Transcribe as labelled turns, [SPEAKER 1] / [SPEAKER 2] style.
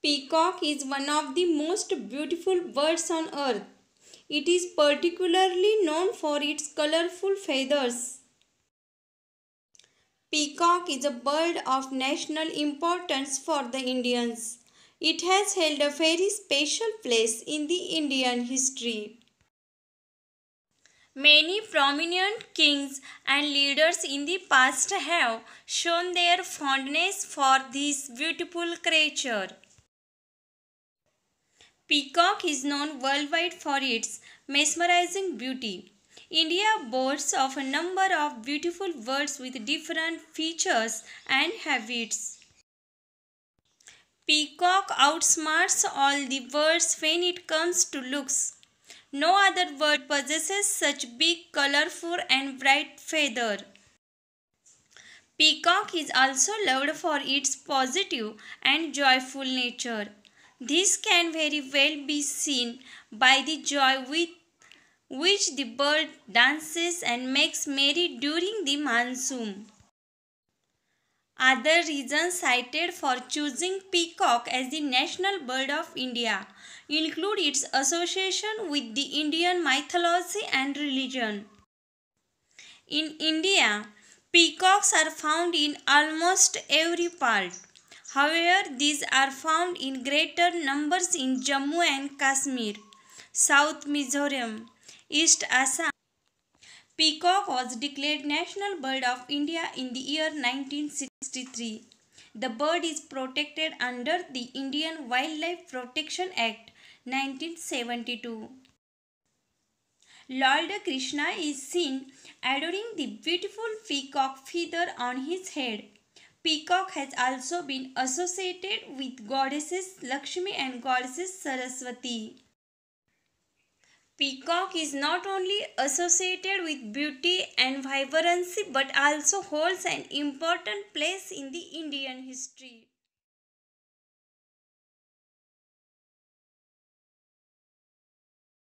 [SPEAKER 1] Peacock is one of the most beautiful birds on earth. It is particularly known for its colorful feathers. Peacock is a bird of national importance for the Indians. It has held a very special place in the Indian history. Many prominent kings and leaders in the past have shown their fondness for this beautiful creature. Peacock is known worldwide for its mesmerizing beauty. India boasts of a number of beautiful birds with different features and habits. Peacock outsmarts all the birds when it comes to looks. No other bird possesses such big, colorful and bright feather. Peacock is also loved for its positive and joyful nature. This can very well be seen by the joy with which the bird dances and makes merry during the monsoon. Other reasons cited for choosing peacock as the national bird of India include its association with the Indian mythology and religion. In India, peacocks are found in almost every part However, these are found in greater numbers in Jammu and Kashmir, South Mizoram, East Assam. Peacock was declared National Bird of India in the year 1963. The bird is protected under the Indian Wildlife Protection Act 1972. Lord Krishna is seen adoring the beautiful peacock feather on his head. Peacock has also been associated with goddesses Lakshmi and goddesses Saraswati. Peacock is not only associated with beauty and vibrancy but also holds an important place in the Indian history.